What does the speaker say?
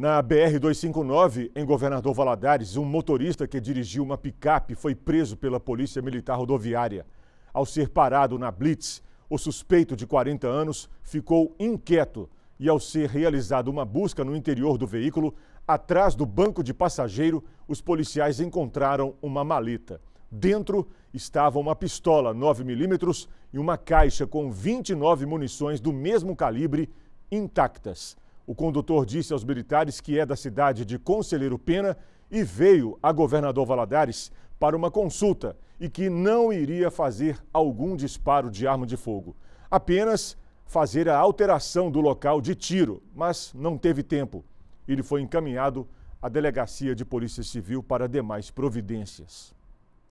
Na BR-259, em Governador Valadares, um motorista que dirigiu uma picape foi preso pela Polícia Militar Rodoviária. Ao ser parado na Blitz, o suspeito de 40 anos ficou inquieto e, ao ser realizada uma busca no interior do veículo, atrás do banco de passageiro, os policiais encontraram uma maleta. Dentro estava uma pistola 9mm e uma caixa com 29 munições do mesmo calibre intactas. O condutor disse aos militares que é da cidade de Conselheiro Pena e veio a governador Valadares para uma consulta e que não iria fazer algum disparo de arma de fogo, apenas fazer a alteração do local de tiro, mas não teve tempo. Ele foi encaminhado à Delegacia de Polícia Civil para demais providências.